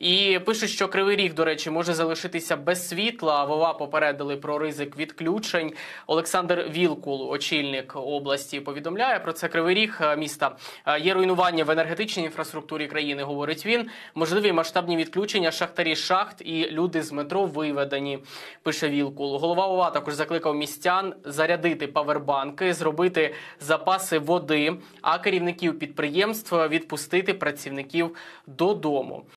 І пишуть, що кривий ріг, до речі, може залишитися без світла. Вова попередили про ризик відключень. Олександр Вілкул, очільник області, повідомляє про це кривий ріг е, міста. Е, є руйнування в енергетичній інфраструктурі країни. Говорить він, можливі масштабні відключення шахтарі шахт і люди з метро виведені. Пише Вілкул. Голова ОВА також закликав містян зарядити павербанки, зробити запаси води, а керівників підприємств відпустити працівників додому.